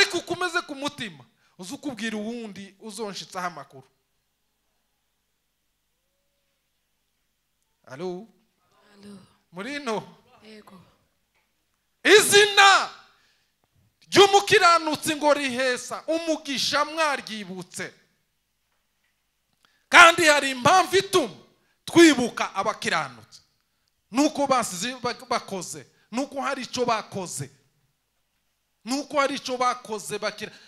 ariko ukomeze ku mutima uze ukubwira uwundi uzonshitsaho amakuru halo muri ino izina ry'umukiranutsi ngo rihesa umugisha mwaryibutse kandi hari impamvu ituma twibuka abakiranutsi nuko bakoze nuko hari icyo bakoze uko hari cyo bakoze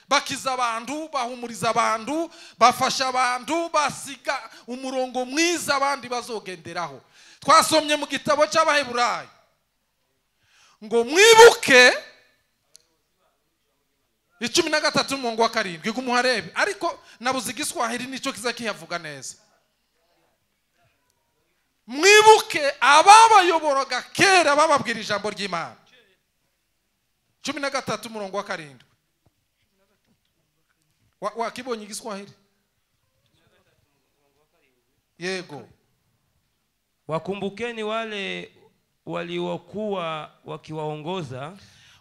bakiza abantu bahumuriza abantu bafasha abantu basiga umurongo mwiza abandi bazogenderaho twasomye mu gitabo cy'abaheburayi ngo mwibuke icumi na gatatu n'umurongo wa karindwi kumuharebe ariko nabuze igiswahili nicyo kiza kiyavuga neza mwibuke ababayoboraga kera bababwira ijambo ry'imana cumi na gatatu umurongo wa karindwi wakibonye igiswahili yego wakumbukeni wale waliokuwa wakiwaongoza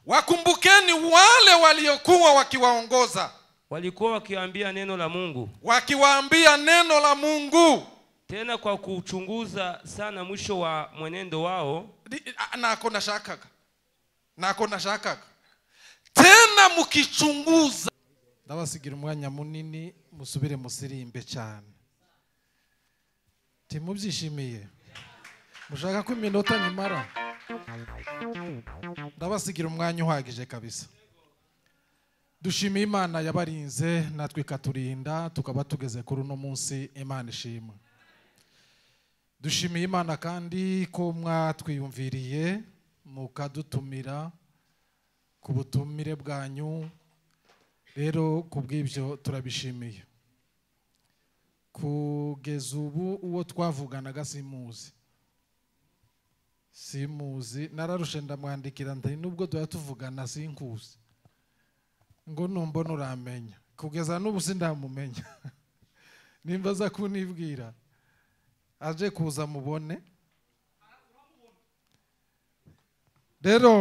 wakumbukeni wale waliokuwa wakiwaongoza walikuwa wakiwaambia neno la mungu wakiwaambia neno la mungu tena kwa kuchunguza sana mwisho wa mwenendo wao nako nashakaga nako nashakaga tena mukichunguza ndabasigira umwanya munini musubire musirimbe cyane timubyishimiye mushaka ko iminota nyimara ndabasigira umwanya uhagije kabisa dushimiye imana yabarinze natwe ikaturinda tukaba tugeze kuri uno munsi imana ishima dushimiye imana kandi ko mwatwiyumviriye mukadutumira ku butumire bwanyu rero ku bw'ibyo turabishimiye kugeza ubu uwo twavuganaga simuzi simuzi nararushe ndamwandikira ndari nubwo tuba tuvugana sinkuzi ngo numbona uramenya kugeza n'ubu sindamumenya nimba aza kunibwira aje kuza mubone rero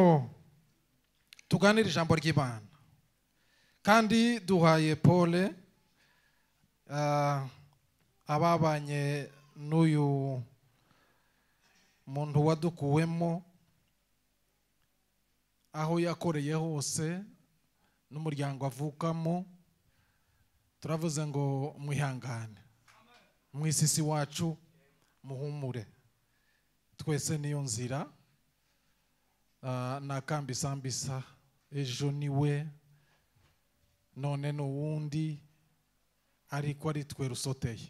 tuganire ijambo ry'imana kandi duhaye pole ababanye n'uyu muntu wadukuwemo aho yakoreye hose n'umuryango avukamo turavuze ngo mwihangane mwisisi wacu muhumure twese niyo nzira nakambisambisa ejo ni we none ni uwundi ariko ari twe rusoteye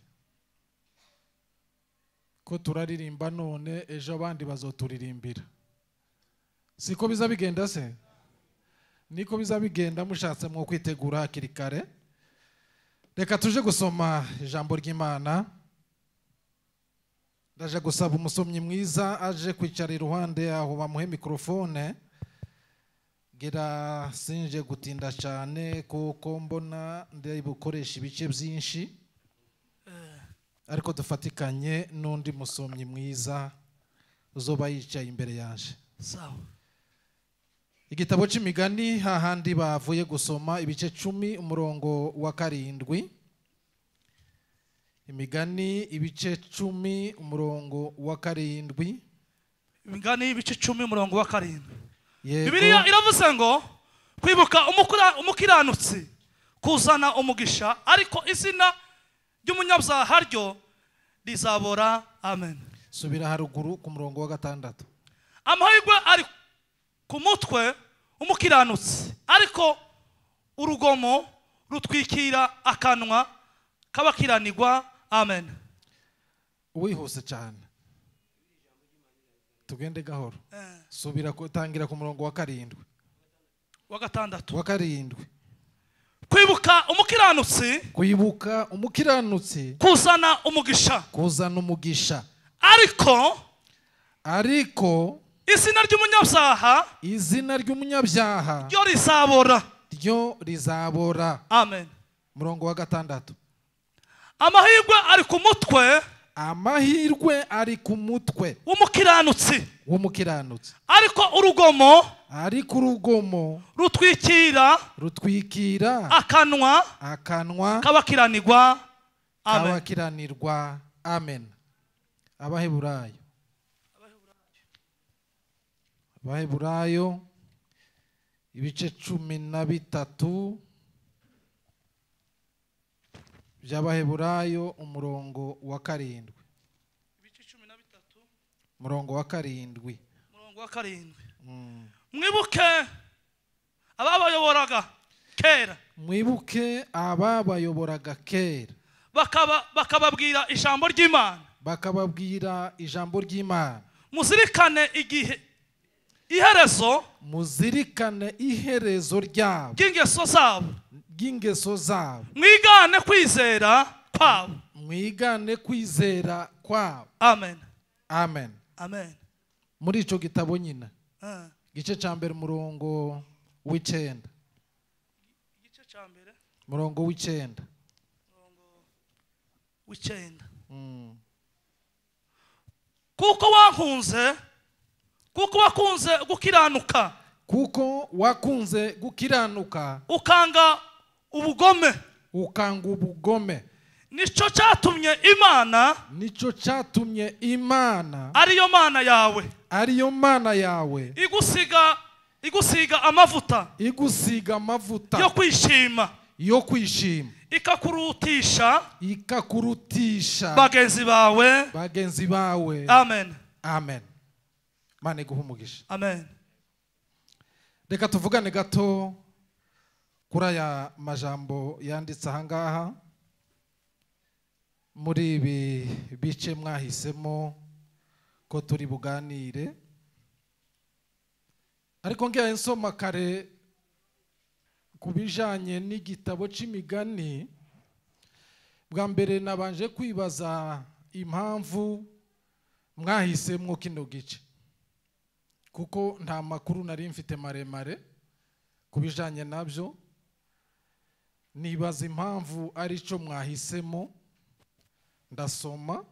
ko turaririmba none ejo abandi bazoturirimbira siko biza bigenda se niko biza bigenda mushatse mwo kwitegura hakiri kare reka tuje gusoma ijambo ry'imana ndaje gusaba umusomyi mwiza aje kwicara iruhande aho bamuhe mikorofone ngira sinje gutinda cyane kuko mbona ndi bukoresha ibice byinshi eh. ariko dufatikanye n'undi musomyi mwiza uzoba yicaye imbere yaje igitabo cy'imigani hahandi bavuye gusoma ibice cumi umurongo wa karindwi imigani ibice cumi umurongo wa karindwi imigani ibice cumi umurongo wa karindwi bibiliya iravuze ngo kwibuka umukiranutsi kuzana umugisha ariko izina ry'umunyabyaha ryo rizabora amen subira haruguru ku murongo wa gatandatu amahirwe ari ku mutwe umukiranutsi ariko urugomo rutwikira akanwa k'abakiranirwa amen wihuse cyane tugende gahoro eh. subira tangira ku murongo wa karindwi wa gatandatu wa karindwi kwibuka umukiranutsi kwibuka umukiranutsi kuzana umugisha kuzana umugisha ariko ariko izina ry'umunyabyaha izina ry'umunyabyaha ryo rizabora ryo rizabora amen murongo wa gatandatu amahirwe ari ku mutwe amahirwe ari ku mutwe w'umukiranutsi w'umukiranutsi ariko urugomo ariko urugomo rutwikira rutwikira akanwa akanwa kabakiranirwa kabakiranirwa amen abaheburayo abaheburayo ibice cumi na bitatu by'abaheburayo umurongo wa karindwi ibice cumi na bitatu umurongo wa karindwi umurongo wa karindwi hmm. mwibuke ababayoboraga kera mwibuke ababayoboraga kera bakababwira ijambo ry'imana bakababwira ijambo ry'imana muzirikane igihe iherezo muzirikane iherezo ryabo ry'ingeso zabo bw'ingeso zabo mwigane kwizera kwabo mwigane kwizera kwabo amen amen amen muri icyo gitabo nyine ah. igice cya mbere umurongo w'icyenda igice cya mbere umurongo w'icyenda umurongo w'icyenda mm. kuko wakunze kuko wakunze gukiranuka kuko wakunze gukiranuka ukanga ubugome ukanga ubugome nicyo cyatumye imana nicyo cyatumye imana ariyo mana yawe ariyo mana yawe igusiga igusiga amavuta igusiga amavuta yo kwishima yo kwishima ikakurutisha ikakurutisha bagenzi bawe bagenzi bawe amen amen mane guha amen reka tuvugane gato kuri aya majambo yanditse ahangaha muri ibi bice mwahisemo ko turi buganire ariko ngewe nsoma kare ku bijyanye n'igitabo cy'imigani bwa mbere nabanje kwibaza impamvu mwahisemo kino gice kuko nta makuru nari mfite maremare ku bijyanye nabyo nibaza impamvu ari cyo mwahisemo ndasoma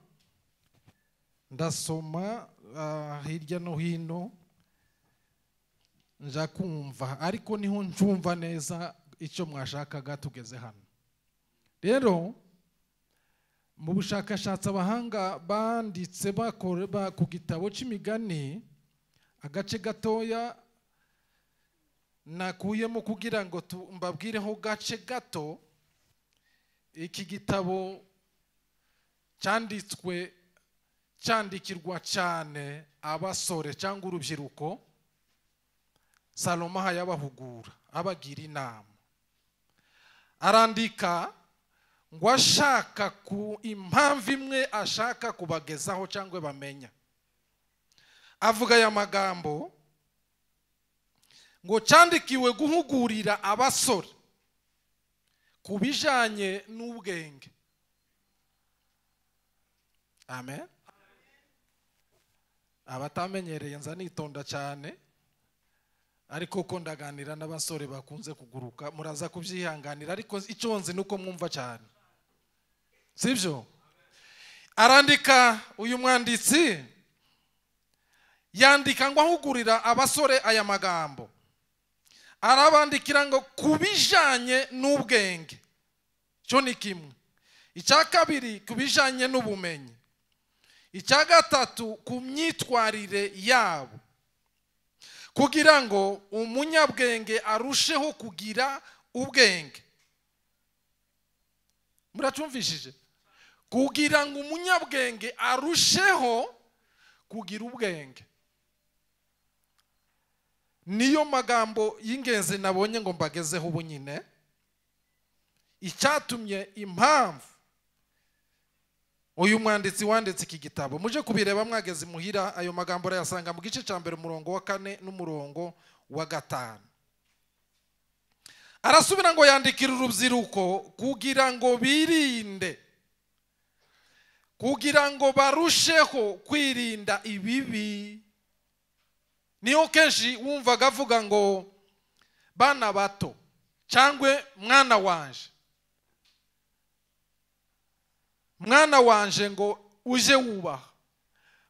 ndasoma ah, hirya no hino nja kumva ariko niho ncumva neza icyo mwashakaga tugeze hano rero mu bushakashatsi abahanga banditse ku gitabo cy'imigani agace gatoya nakuyemo kugira ngo mbabwireho gace gato iki gitabo cyanditswe cyandikirwa cyane abasore cyangwa urubyiruko salomo y’abahugura, abahugura abagira inama arandika ngo ashaka ku impamvu imwe ashaka kubagezaho cyangwa bamenya avuga aya magambo ngo cyandikiwe guhugurira abasore ku bijyanye n'ubwenge amen abatamenyereye nzanitonda cyane ariko uko ndaganira n'abasore bakunze kuguruka muraza kubyihanganira ariko icyo nzi ni uko mwumva cyane sibyo arandika uyu mwanditsi yandika ngo ahugurira abasore aya magambo arabandikira ngo ku bijyanye n'ubwenge cyo ni kimwe icya kabiri ku bijyanye n'ubumenyi icya gatatu ku myitwarire yabo kugira ngo umunyabwenge arusheho kugira ubwenge muracumvishije kugira ngo umunyabwenge arusheho kugira ubwenge niyo magambo y'ingenzi nabonye ngo mbagezeho ubu nyine icyatumye impamvu uyu mwanditsi wanditse iki gitabo muje kubireba mwageze imuhira ayo magambo arayasanga mu gice cya mbere umurongo wa kane n'umurongo wa gatanu arasubira ngo yandikira urubyiruko kugira ngo birinde kugira ngo barusheho kwirinda ibibi niyo kenshi wumvaga avuga ngo bana bato cyangwa mwana wanje mwana wanje ngo uje wubaha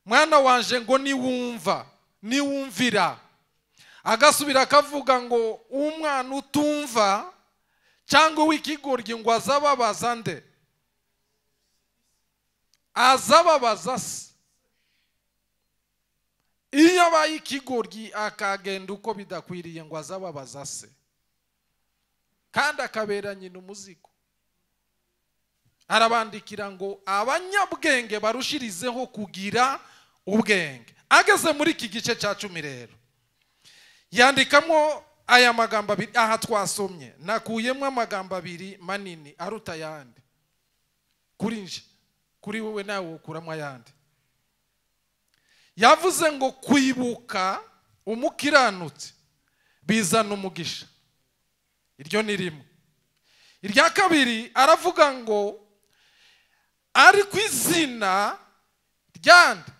mwana wanje ngo niwumva niwumvira agasubira akavuga ngo umwana utumva cyangwa wikigoryi ngo azababaza nde azababaza se iyo abaye ikigoryi akagenda uko bidakwiriye ngo azababaza se kandi akabera nyina umuzigo arabandikira ngo abanyabwenge barushirizeho kugira ubwenge ageze muri iki gice cya cumi rero yandikamo aya magambo abiri aha twasomye nakuyemo amagambo abiri manini aruta ayandi kuri nje kuri wowe nawe ukuramo ayandi yavuze ngo kwibuka umukiranutsi bizana umugisha iryo ni rimwe irya kabiri aravuga ngo ari ku izina ryande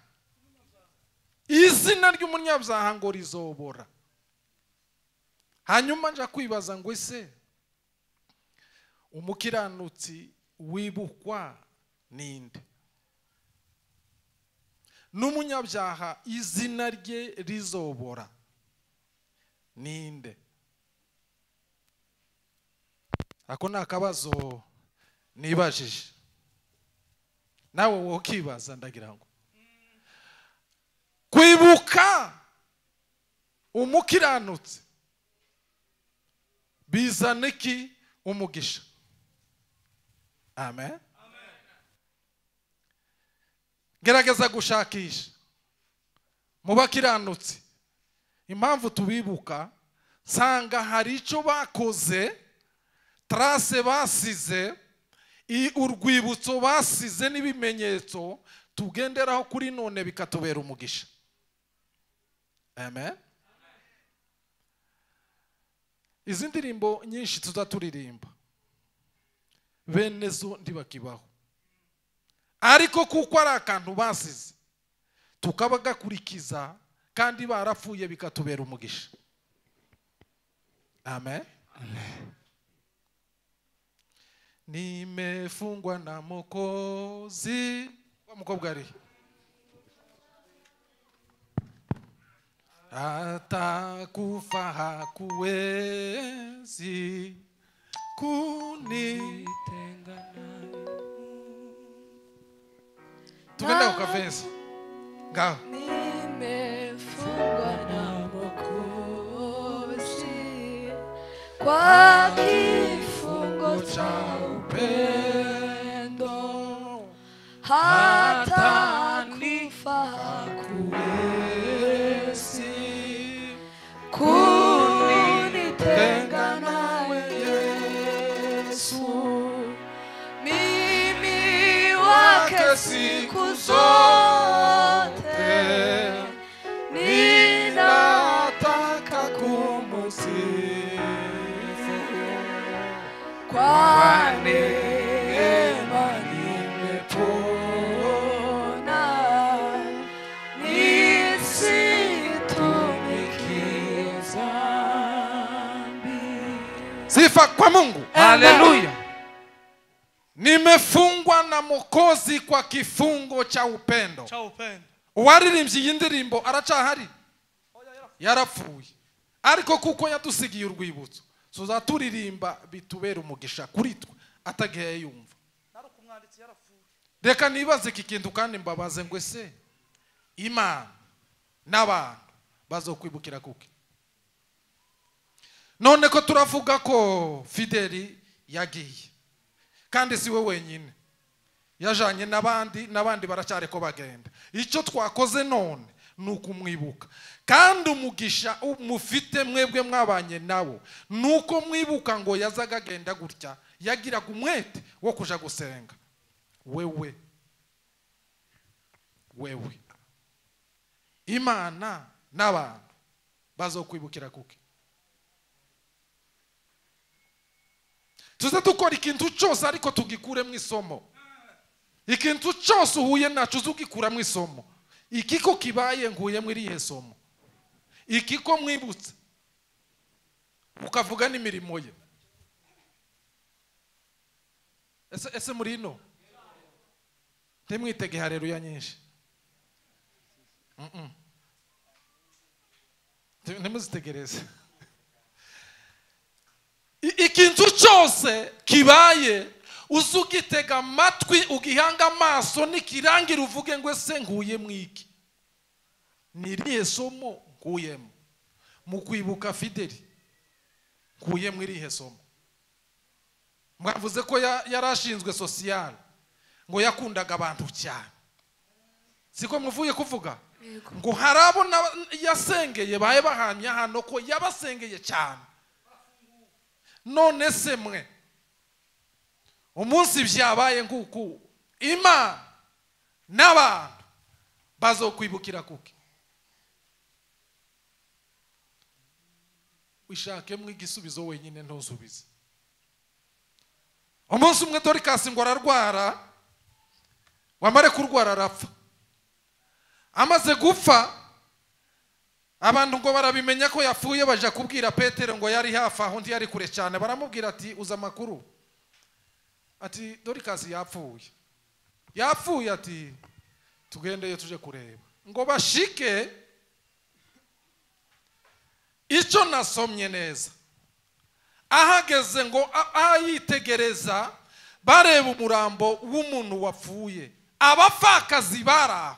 izina ry'umunyabyaha ngo rizobora hanyuma nja kwibaza ngo ese umukiranutsi wibukwa ni nde n'umunyabyaha izina rye rizobora ninde ako ni akabazo nibajije nawe wowe ndagira ngo kwibuka umukiranutse bizana iki umugisha amen gerageza gushakisha mu bakiranutse impamvu tubibuka nsanga hari icyo bakoze tarase basize urwibutso basize n'ibimenyetso tugenderaho kuri none bikatubera umugisha amen izi ndirimbo nyinshi tuzaturirimba bene zo ntibakibaho ariko kuko ari akantu basize tukaba gakurikiza kandi barapfuye bikatubera umugisha amen nimefungwa na mukozi wa mukobwa ari atakufa hakuwezi kunitenga naye Tukaenda ukaveza ngawa nimefungwa na Mwokozi kwa kifungo cha upendo uongozi kwa kifungo cha upendo, cha uwaririmbye iyi ndirimbo aracahari yarapfuye ariko kuko yadusigiye urwibutso tuzaturirimba bitubera umugisha kuri twe atagiye yumva reka nibaze iki kintu kandi mbabaze ngo ese imana n'abantu bazokwibukira kuki none ko turavuga ko fideli yagiye kandi si we wenyine yajyanye n'abandi n'abandi baracyari ko bagenda icyo twakoze none ni ukumwibuka kandi umugisha mufite mwebwe mwabanye nabo ni uko mwibuka ngo yazaga agenda gutya yagiraga umwete wo kujya gusenga wewe wewe imana n'abantu bazokwibukira kuki tuze dukora ikintu cyose ariko tugikuremo isomo ikintu cyose uhuye nacyo uzugikuramo isomo ikiko kibaye nguye muri irihe somo iki mwibutse ukavuga n'imirimo ye ese muri ino ntimwitege hareruya nyinshi ntimuzitegereze ikintu cyose kibaye uze ugitega amatwi ugihange amaso nikirangira uvuge ngo ese nguye mu iki ni irihe somo nguyemo mu kwibuka fideli nguye mu irihe somo mwavuze ko yari ashinzwe sosiyale ngo yakundaga abantu cyane siko muvuye kuvuga ngo hari abo yasengeye baye bahamya hano ko yabasengeye cyane none se mwe umunsi byabaye nguku imana n'abantu bazokwibukira kuki wishakemo igisubizo wenyine ntuzubize umunsi umwe dorikasi ngo ararwara wamare kurwara arapfa amaze gupfa abantu ngo barabimenya ko yapfuye bajya kubwira petero ngo yari hafi aho undi yari kure cyane baramubwira ati uza amakuru ati dorikasi yapfuye yapfuye ati tugendeye tuje kureba ngo bashike icyo nasomye neza ahageze ngo ayitegereza bareba umurambo w'umuntu wapfuye abapfakazi bara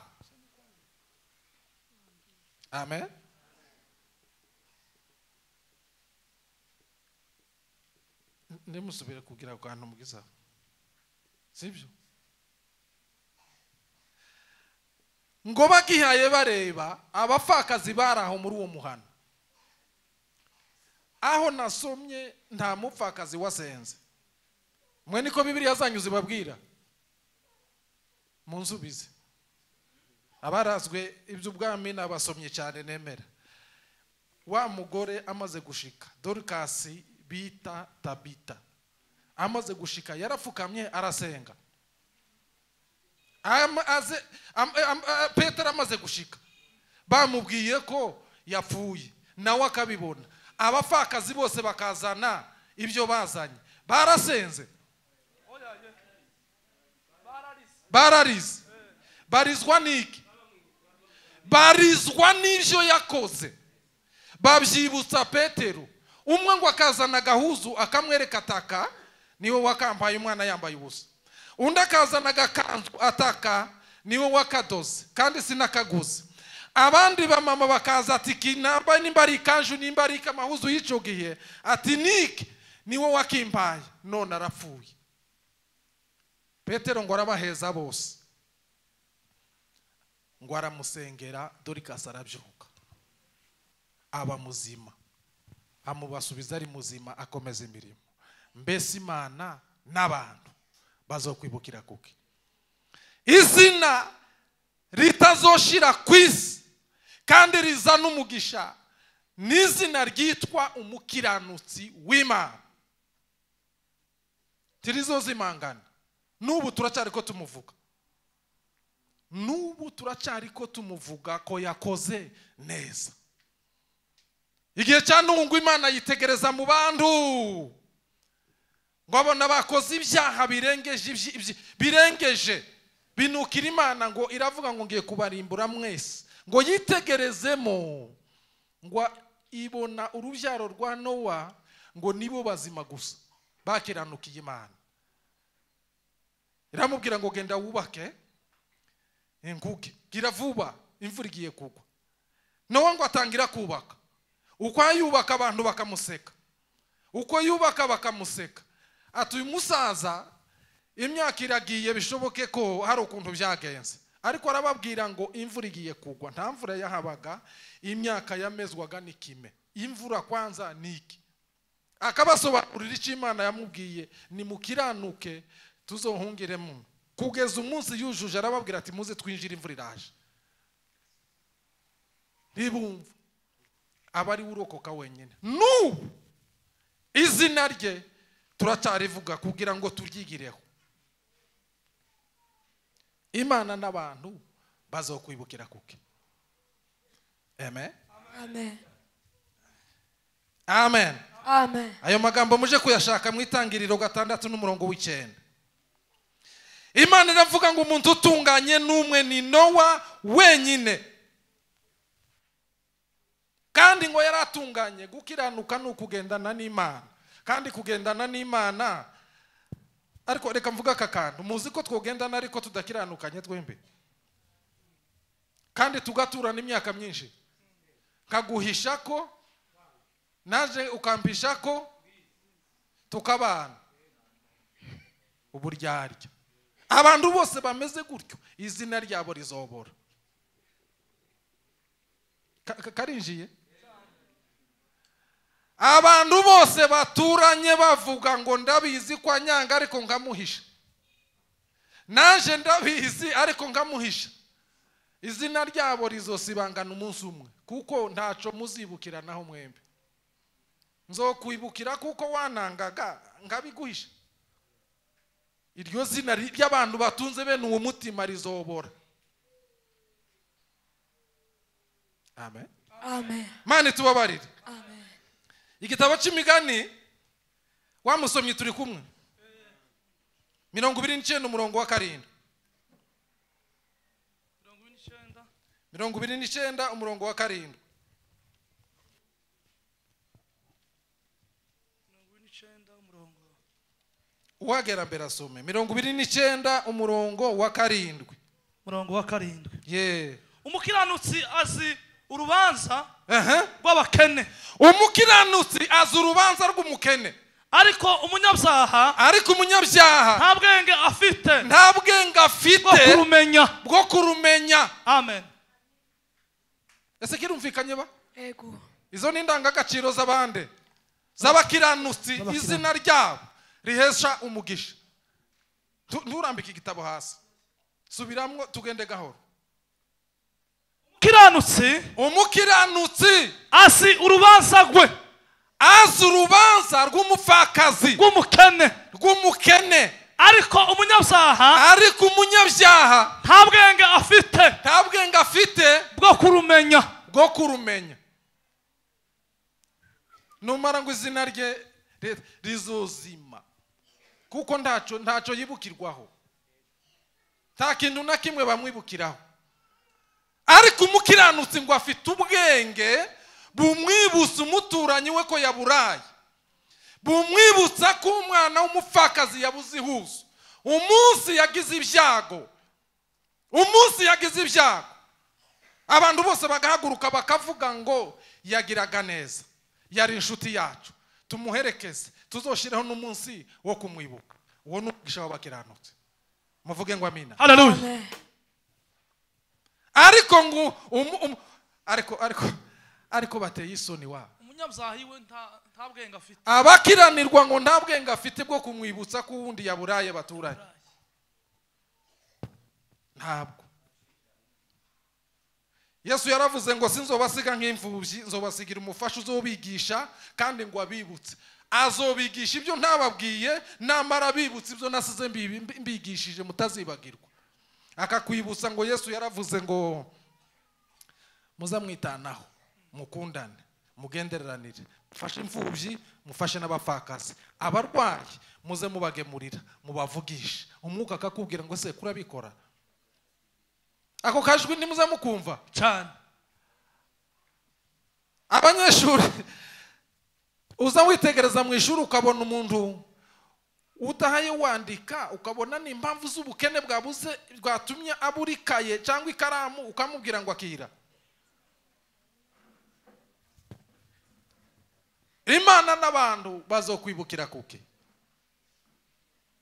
amen nimusubire kugira ngo ahantu mubwizaho sibyo ngo bagihaye bareba abapfakazi bari aho muri uwo muhano aho nasomye nta mupfakazi wasenze mwe niko bibiriya zanyu zibabwira mu nzubizi abarazwe iby'ubwami nabasomye cyane nemera wa mugore amaze gushika dorukasi bita tabita amaze gushika yarapfukamye arasenga petero amaze gushika bamubwiye ko yapfuye nawe akabibona abapfakazi bose bakazana ibyo bazanye barasenze bararize barizwa n'iki barizwa n'ibyo yakoze babyibutsa petero umwe ngo akazana agahuzu akamwereka ataka niwe wakambaye umwana yambaye ubusa undi akazana agakanzu ataka niwe wakadoze kandi sinakaguze abandi bamama bakaza ati kinamba nimba ari ikanju nimba ari ikamahuzu yicugiye ati nike niwe wakimpaye none arapfuye petero ngo arabaheza bose ngo aramusengera dorikasi arabyuka aba muzima amubasubiza ari muzima akomeza imirimo mbese imana n'abantu bazokwibukira kuki izina ritazoshira ku isi kandi riza n’umugisha ni izina ryitwa umukiranutsi w'imana tirizozimangana n'ubu turacyari ko tumuvuga n'ubu turacyari ko tumuvuga ko yakoze neza igihe cya n'ubu imana yitegereza mu bandu! babona bakoze ibyaha birengeje birengeje binukira imana ngo iravuga ngo ngiye kubarimbura mwese ngo yitegerezemo ngo ibona urubyaro rwa nowa ngo nibo bazima gusa bakiranukiye imana iramubwira ngo genda wubake inguge gira vuba imvura igiye kugwa nowa ngo atangira kubaka uko yubaka abantu bakamuseka uko yubaka bakamuseka ati uyu musaza imyaka iragiye bishoboke ko hari ukuntu byagenze ariko arababwira ngo imvura igiye kugwa nta mvura yahabaga imyaka yamezwaga n'ikime imvura kwanza ni iki akabasobanurira icyo imana yamubwiye ni mukiranuke tuzohungiremo kugeza umunsi yujuje arababwira ati muze twinjire imvura iraje ntibumve aba ari we urokoka wenyine n'ubu izina rye turacyarivuga kugira ngo turyigireho imana n'abantu baza kwibukira kuke amen amen ayo magambo muje kuyashaka mu itangiriro gatandatu n'umurongo w'icyenda imana iravuga ngo umuntu utunganye n'umwe ni nowa wenyine kandi ngo yaratunganye gukiranuka ni ukugendana n'imana kandi kugendana n'imana ariko reka mvuga aka kantu muzi ko twogendana ariko tudakiranukanye twembe kandi tugatura n'imyaka myinshi nkaguhisha ko naje ukampisha ko tukabana uburyarya abantu bose bameze gutyo izina ryabo rizobora karinjiye abantu bose baturanye bavuga ngo ndabizi kwa nyanga ariko nkamuhisha naje ndabizi ariko nkamuhisha izina ryabo rizosibangana umunsi umwe kuko ntacyo naho mwembe nzokwibukira kuko wanangaga nkabiguhisha iryo zina ry'abantu batunze bene uwo mutima rizobora amen amen mani tubabarire amen igitabo cy'imigani wamusomye turi kumwe mirongo ibiri n'icyenda umurongo wa karindwi mirongo ibiri n'icyenda umurongo wa karindwi uhagera mbere asome mirongo ibiri n'icyenda umurongo wa karindwi umurongo wa karindwi ye umukiranutsi azi urubanza rw'abakene umukiranutsi azi urubanza rw'umukene ariko umunyabyaha ariko umunyabyaha nta bwenge afite nta bwenge afite bwo kurumenya bwo kurumenya amen ese kirumvikanye ba yego izo ni indangagaciro z'abande z'abakiranutsi izina ryabo rihesha umugisha nturambike igitabo hasi subiramo tugende gahoro umukiranutsi umukiranutsi asi urubanza rwe azi urubanza rw'umupfakazi rw'umukene rw'umukene ariko umunyabyaha ariko umunyabyaha nta bwenge afite nta bwenge afite bwo kurumenya bwo kurumenya numara ngo izina rye rizuzima kuko ntacyo ntacyo yibukirwaho nta kintu na kimwe bamwibukiraho ariko umukiranutsi ngo afite ubwenge bumwibutsa umuturanyi we ko yaburaye bumwibutsa ko umwana w'umupfakazi yabuze ihuzo umunsi yagize ibyago umunsi yagize ibyago abantu bose bagahaguruka bakavuga ngo yagiraga neza yari inshuti yacu tumuherekeze tuzoshyireho n'umunsi wo kumwibuka uwo ni umugisha w'abakiranutse muvuge ngo amina hararuye ariko ngo ariko ariko ariko bateye isoni wa abakiranirwa ngo nta bwenge afite bwo kumwibutsa ko uwundi yaburaye baturanye ntabwo yesu yaravuze ngo sinzobasiga nk'imfubyi nzobasigira umufasha uzobigisha kandi ngo abibutse azobigisha ibyo ntababwiye namara abibutse ibyo nasize mbigishije mutazibagirwa akakwibutsa ngo yesu yaravuze ngo muzamwitanaho mukundane mugendereranire mufashe imfubyi mufashe n'abapfakazi abarwayi muze mubagemurira mubavugishe umwuka akakubwira ngo se kurabikora ako kajwi ntimuzamukumva cyane abanyeshuri uza witegereza mu ishuri ukabona umuntu utahaye wandika ukabona ni impamvu z'ubukene bwabuze bwatumye abura ikaye cyangwa ikaramu ukamubwira ngo akira imana n'abantu bazokwibukira kuke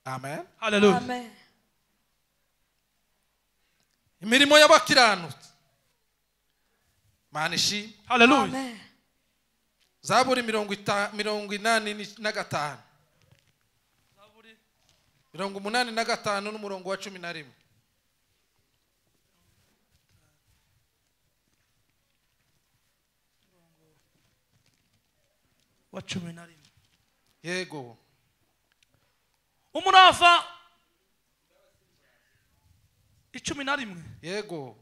amen amen imirimo y'abakiranutsi manishi haleluya zaburi mirongo inani na gatanu mirongo umunani na gatanu n'umurongo wa cumi na rimwe wa cumi na rimwe yego umurava icumi na rimwe yego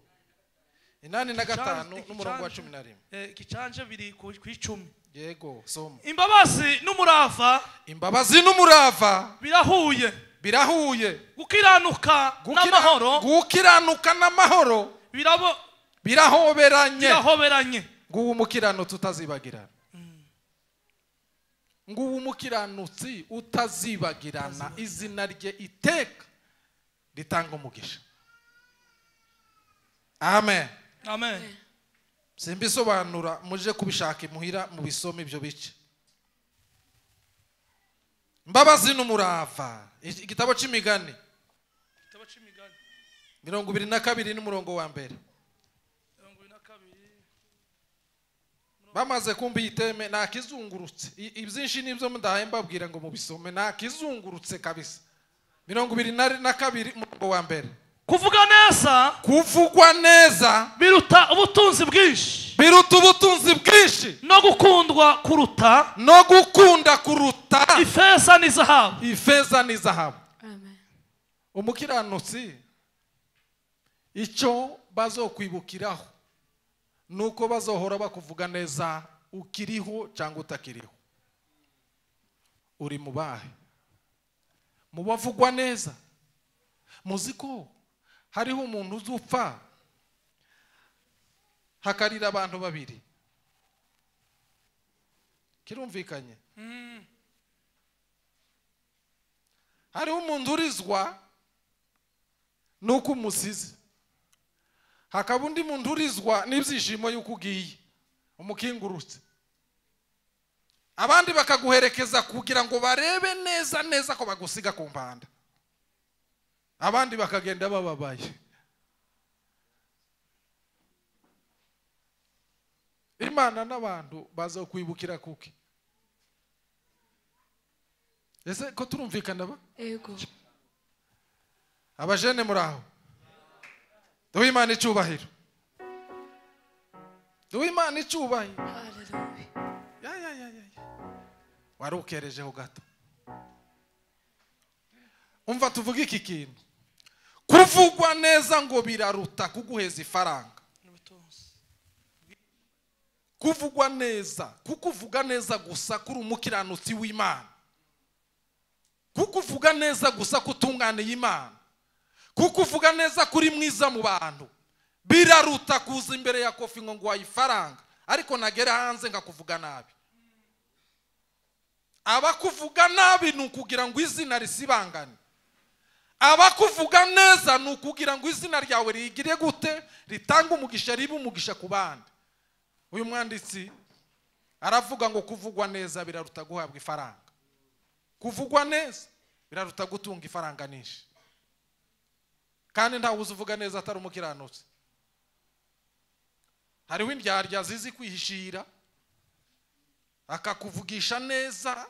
inani na gatanu n'umurongo wa cumi na rimwe gicanje eh, biri ku icumi yego soma imbabazi n'umurava imbabazi n'umurava birahuye birahuye gukiranuka n'amahoro gukiranuka n'amahoro birahoberanye birahoberanye ngubu umukiranutsi utazibagirana ngubu umukiranutsi utazibagirana izina rye iteka ritanga umugisha amen simbisobanura muje kubishaka imuhira mu bisomo ibyo bice imbabazi n'umurava igitabo cy'imigani mirongo ibiri na kabiri n'umurongo wa mbere bamaze kumva iyi teme ntakizungurutse ibyinshi nibyo mudahaye mbabwira ngo mubisome ntakizungurutse kabisa mirongo ibiri na kabiri umurongo wa mbere kuvuga neza kuvugwa neza biruta ubutunzi bwinshi biruta ubutunzi bwinshi no gukundwa kuruta no gukunda kuruta ifeza ni zahabu ifeza ni zahabu umukiranutsi icyo bazokwibukiraho ni uko bazohora bakuvuga neza ukiriho cyangwa utakiriho uri mu bahe mu bavugwa neza muziko ko hariho umuntu uzupfa hakarira abantu babiri kirumvikanye hmm. hariho umuntu urizwa nuko umusize hakaba undi muntu urizwa n'ibyishimo y'uko ugiye umukingurutse abandi bakaguherekeza kugira ngo barebe neza neza ko bagusiga ku mpanda abandi bakagenda bababaye imana n'abantu baza kukwibukira kuki ese ko turumvikana ba yego abajene muri aho duhe imana icyubahiro duhe imana icyubahiro wari ukerejeho gato umva tuvuge iki kintu kuvugwa neza ngo biraruta kuguheza ifaranga kuvugwa neza kukuvuga neza gusa kuri umukiranutsi w'imana kukuvuga neza gusa ko imana kukuvuga neza kuri mwiza mu bantu biraruta kuza imbere ya kofi ngo nguhaye ifaranga ariko nagere hanze ngakuvuga nabi abakuvuga nabi ni ukugira ngo izina risibangane abakuvuga neza ni ukugira ngo izina ryawe rigire gute ritange umugisha ribe umugisha ku bandi uyu mwanditsi aravuga ngo kuvugwa neza biraruta guhabwa ifaranga kuvugwa neza biraruta gutunga ifaranga nyinshi kandi ntawe uzi uvuga neza atari umukiranutsi hariho indyarya zizi kwihishira akakuvugisha neza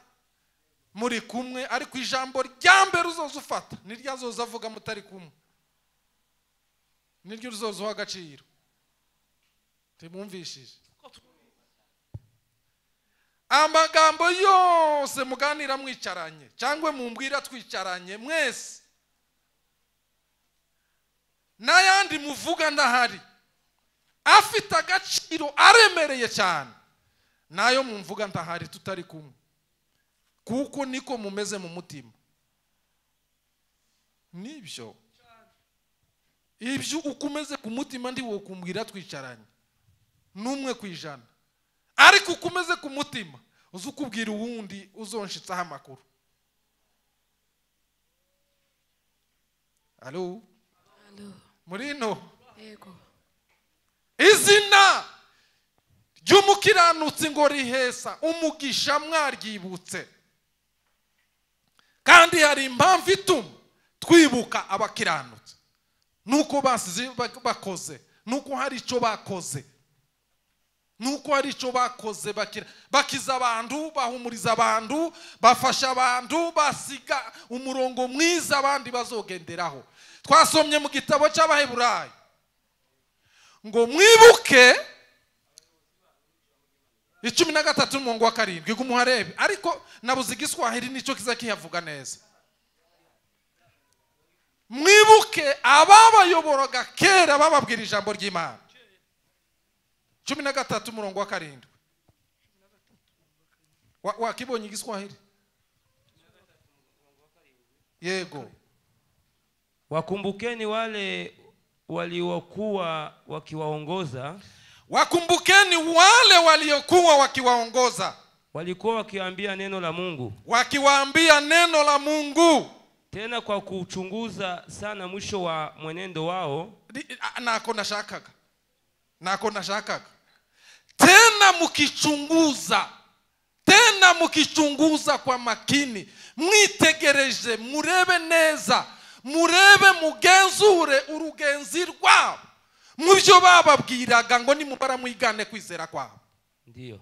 muri kumwe ariko ijambo rya mbere uzoza ufata niryo azoza avuga mutari kumwe niryo uzoza uha agaciro ntibumvishije amagambo yose muganira mwicaranye cyangwa mumbwira twicaranye mwese n'ayandi muvuga ndahari afite agaciro aremereye cyane nayo mumvuga ndahari tutari kumwe kuko niko mumeze mu mutima nibyo ibyo uko umeze ku mutima ndi ukumbwira twicaranye n'umwe ku ijana ariko uko umeze ku mutima uzi ukubwira uwundi uzonshitseho amakuru alo muri ino izina ry'umukiranutsi ngo rihesa umugisha mwaryibutse kandi hari impamvu ituma twibuka abakiranutsi nuko bakoze nuko hari icyo bakoze nuko hari icyo bakoze bakiza abantu bahumuriza abantu bafasha abantu basiga umurongo mwiza abandi bazogenderaho twasomye mu gitabo cy'abaheburayi ngo mwibuke icumi na gatatu n'umurongo wa karindwi guma uharebe ariko nabuze igiswahili nicyo kiza kihavuga neza mwibuke ababayoboroga kera bababwira ijambo ry'imana cumi na gatatu umurongo wa karindwi wakibonye igiswahili yego wakumbukeni wale waliokuwa wakiwaongoza wakumbukeni wale waliokuwa wakiwaongoza walikuwa wakiwaambia neno la mungu wakiwaambia neno la mungu tena kwa kuchunguza sana mwisho wa mwenendo wao nako na shakaka nako na shakaka tena mkichunguza tena mkichunguza kwa makini mwitegereje murebe neza murebe mugenzure urugenzi rwabo mu byo bababwiraga ngo nimubara mwigane kwizera kwabo ndiyo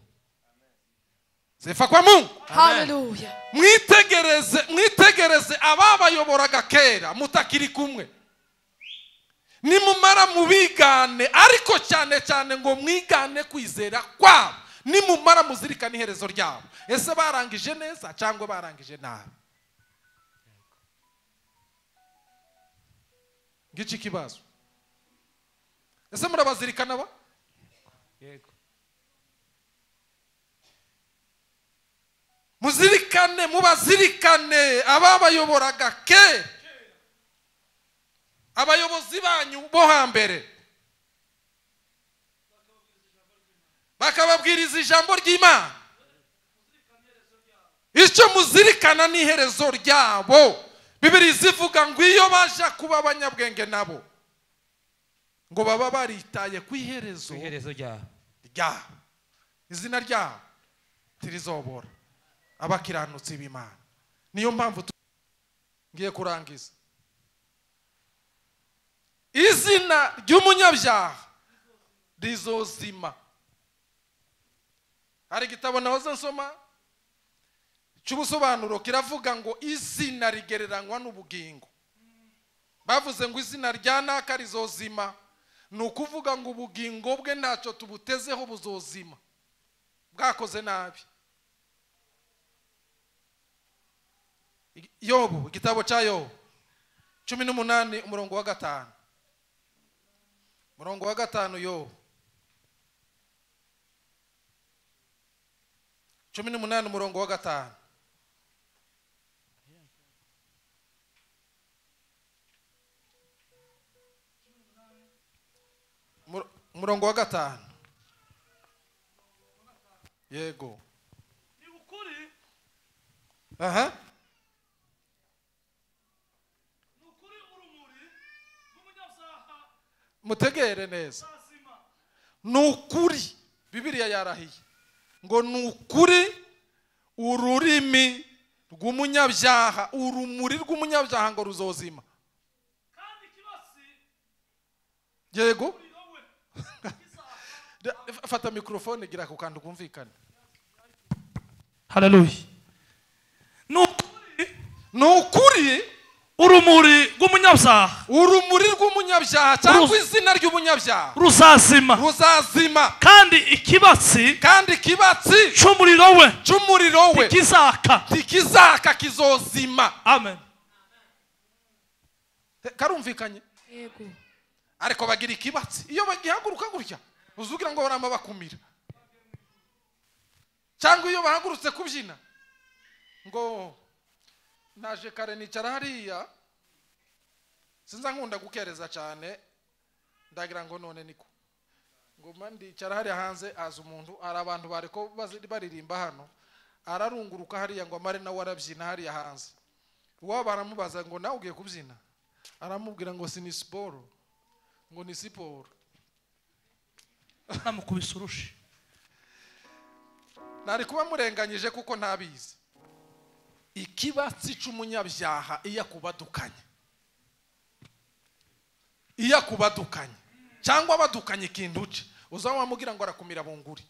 zefa kwa mungu haleluya mwitegereze mwitegereze ababayoboraga kera mutakiri kumwe nimumara mubigane ariko cyane cyane ngo mwigane kwizera kwabo nimumara muzirikana iherezo ryabo ese barangije neza cyangwa barangije nabi ngicyo kibazo ese murabazirikana ba yego muzirikane mubazirikane ababayoboraga ke abayobozi banyu bo hambere bakababwiriza ijambo ry'imana icyo muzirikana n'iherezo ryabo bibiri zivuga ngo iyo baje kuba abanyabwenge nabo ngo baba baritaye ku iherezo rya izina ryabo tirizobora abakiranutsi b'imana niyo mpamvu ngiye kurangiza izina ry'umunyabyaha rizozima hari igitabo nahoze nsoma cy'ubusobanuro kiravuga ngo izina rigereranywa n'ubugingo bavuze ngo izina rya naka rizozima ni ukuvuga ngo ubugingo bwe ntacyo tubutezeho buzozima bwakoze nabi yobu igitabo cya yobu cumi n'umunani umurongo wa gatanu umurongo wa gatanu yobu cumi n'umunani umurongo wa gatanu umurongo wa gatanu yego ni ukuri aha ni ukuri urumuri rw'umunyabyaha mutegere neza ni ukuri bibiriya yarahiye ngo ni ukuri ururimi rw'umunyabyaha urumuri rw'umunyabyaha ngo ruzozima yego fata mikorofone gira ku kantu kumvikana hararuye ni ukuri urumuri rw'umunyabyaha urumuri rw'umunyabyaha cyangwa izina ry'umunyabyaha ruzazima ruzazima kandi ikibatsi kandi ikibatsi cy'umuriro we cy'umuriro we ntikizaka ntikizaka kizozima amen karumvikanye yego ariko bagira ikibatsi iyo bagihaguruka gutya uzugira ngo baramba bakumira cyangwa iyo bahagurutse kubyina ngo naje kare nicara hariya sinza nkunda gukereza cyane ndagira ngo none niko ngoma ndicara hariya hanze aza umuntu hari abantu bari ko baririmba hano ararunguruka hariya ngo amare nawe arabyina hariya hanze iwabo baramubaza ngo nawe ugiye kubyina aramubwira ngo siporo ngo ni siporo namukubise urushe ntari kuba murenganyije kuko ntabizi ikibatsi cy'umunyabyaha iyo akubadukanye iyo akubadukanye cyangwa abadukanye ikintu cye uzaba wamubwira ngo arakumira bunguri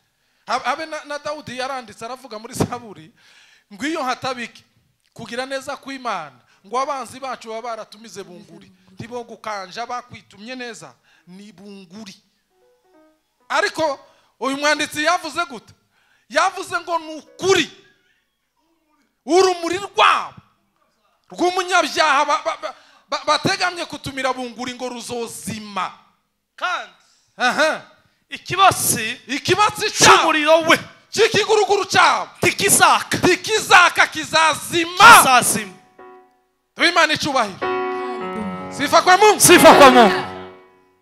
habe na dawudi yaranditse aravuga muri saburi ngo iyo hatabike kugira neza imana ngo abanzi bacu baba baratumize bunguri ntibo gukanja bakwitumye neza ni bunguri ariko uyu mwanditsi yavuze gute yavuze ngo ni ukuri urumuri rwabo rw'umunyabyaha bategamye kutumira bunguri ngo ruzozima kandi ikibatsi ikibatsi cy'umuriro we cy'ikiguruguru cyabo tikizaka tikizaka kizazima kizazima duhe icyubahiro sifa kwa mungu sifa kwa mungu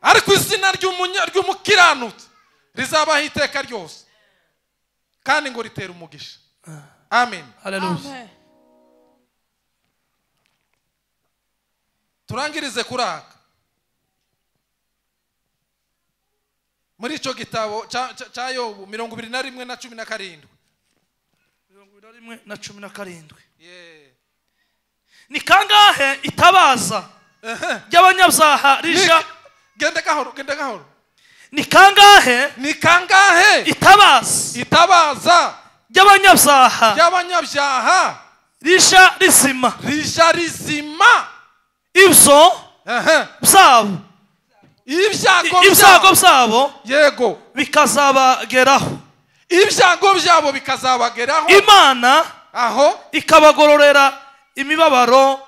ariko izina ry'umukiranutsi rizabaho iteka ryose kandi ngo ritera umugisha amen turangirize aka muri icyo gitabo cya yobu mirongo ibiri na rimwe na cumi na karindwi mirongo ibiri na rimwe na cumi na karindwi ni kangahe itabaza ry'abanyabyaha rija genda gahoro genda gahoro ni kangahe ni kangahe itabaza itabaza ry'abanyabyaha ry'abanyabyaha rija rizima rija rizima ibyo byabo ibyago byabo yego bikazabageraho ibyago byabo bikazabageraho imana aho ikabagororera imibabaro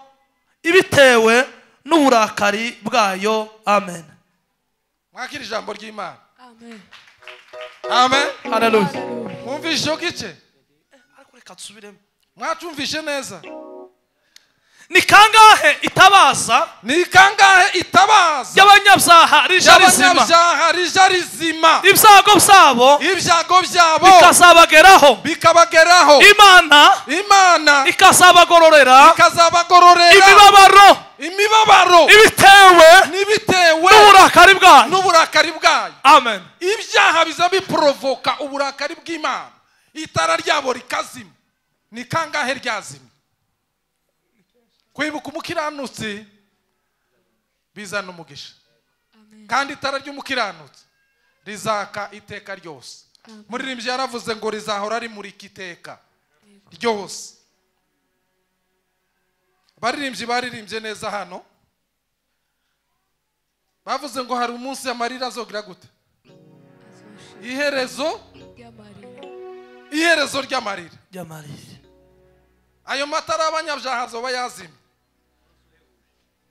ibitewe n'uburakari bwayo amen mwakira ijambo ry'imana amen mwumvise icyo gice eh, ariko neza ni kangahe itabaza ni kangahe itabaza y'abanyabyaha rije rizima ibyago byabo ibyago byabo bikazabageraho bikabageraho imana imana ikazabagororera ikazabagororera imibabaro imibabaro ibitewe n'ibitewe n'uburakari bwayo n'uburakari bwayo amen ibyaha biza biporovoka uburakari bw'imana itara ryabo rikazima ni kangahe ryazima kwibuka umukiranutsi bizana umugisha kandi itara ry'umukiranutsi rizaka iteka ryose muririmbyi yaravuze ngo rizahora rimurika iteka ryose abaririmbyi baririmbye neza hano bavuze ngo hari umunsi amarira azogira gute iherezo iherezo ry'amarira ayo matara y'abanyabyaha azoba yazimye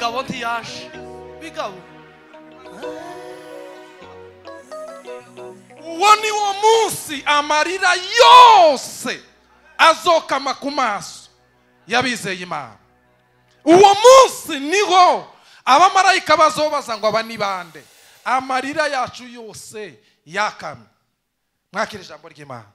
Bigawan ti yash. Bigaw. Woni wo munsi amarira yose azokama ku maso y'abizeye Imana. Uwo munsi niho abamarayika bazobaza ngo aba ni bande. Amarira yacu yose yakamye. Mwakire ijambo ry'Imana.